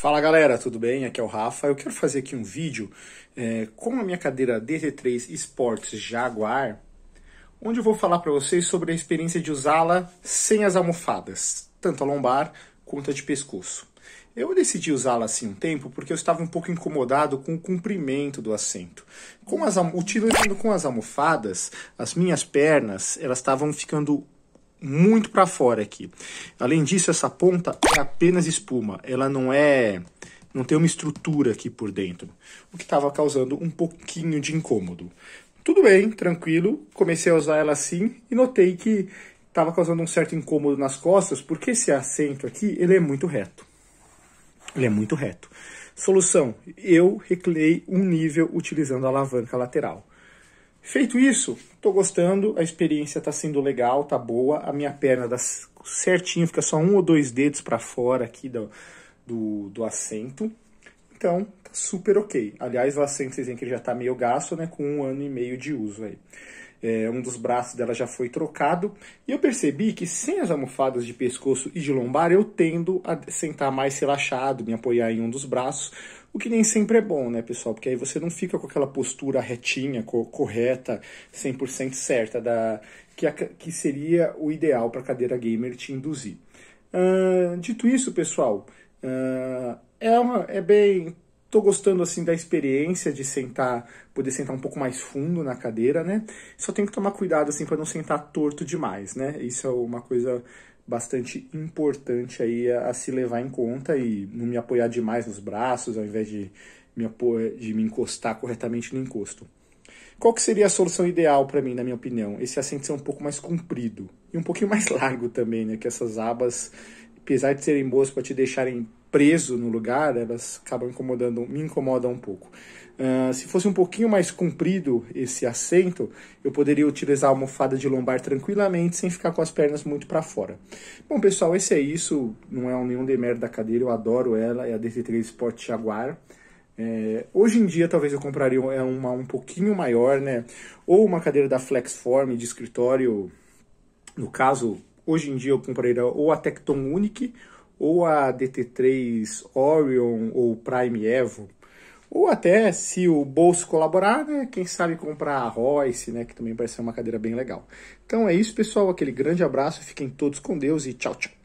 Fala galera, tudo bem? Aqui é o Rafa. Eu quero fazer aqui um vídeo é, com a minha cadeira DT3 Sports Jaguar, onde eu vou falar para vocês sobre a experiência de usá-la sem as almofadas, tanto a lombar quanto a de pescoço. Eu decidi usá-la assim um tempo porque eu estava um pouco incomodado com o comprimento do assento. Com as, utilizando com as almofadas, as minhas pernas elas estavam ficando muito para fora aqui. Além disso, essa ponta é apenas espuma, ela não é não tem uma estrutura aqui por dentro, o que estava causando um pouquinho de incômodo. Tudo bem, tranquilo, comecei a usar ela assim e notei que estava causando um certo incômodo nas costas, porque esse assento aqui, ele é muito reto. Ele é muito reto. Solução, eu reclei um nível utilizando a alavanca lateral. Feito isso, estou gostando, a experiência está sendo legal, tá boa, a minha perna dá certinho, fica só um ou dois dedos para fora aqui do, do, do, assento. Então, tá super ok. Aliás, o assento vocês veem que ele já está meio gasto, né, com um ano e meio de uso aí é, um dos braços dela já foi trocado, e eu percebi que sem as almofadas de pescoço e de lombar, eu tendo a sentar mais relaxado, me apoiar em um dos braços, o que nem sempre é bom, né, pessoal? Porque aí você não fica com aquela postura retinha, co correta, 100% certa, da que, a, que seria o ideal para a cadeira gamer te induzir. Uh, dito isso, pessoal, uh, é, uma, é bem Tô gostando assim da experiência de sentar, poder sentar um pouco mais fundo na cadeira, né? Só tenho que tomar cuidado assim para não sentar torto demais, né? Isso é uma coisa bastante importante aí a, a, se levar em conta e não me apoiar demais nos braços ao invés de me apoiar, de me encostar corretamente no encosto. Qual que seria a solução ideal para mim, na minha opinião? Esse assento ser um pouco mais comprido e um pouquinho mais largo também, né? Que essas abas, apesar de serem boas para te deixarem preso no lugar, elas acabam incomodando, me incomodam um pouco. Uh, se fosse um pouquinho mais comprido esse assento, eu poderia utilizar a almofada de lombar tranquilamente, sem ficar com as pernas muito para fora. Bom, pessoal, esse é isso. Não é nenhum demérito da cadeira, eu adoro ela, é a DT3 Sport Jaguar. É, hoje em dia, talvez eu compraria é uma um pouquinho maior, né? Ou uma cadeira da Flexform de escritório. No caso, hoje em dia eu compraria ou a Tecton Unique ou a DT3 Orion ou Prime Evo, ou até se o bolso colaborar, né, quem sabe comprar a Royce, né, que também parece ser uma cadeira bem legal. Então é isso, pessoal, aquele grande abraço, fiquem todos com Deus e tchau, tchau.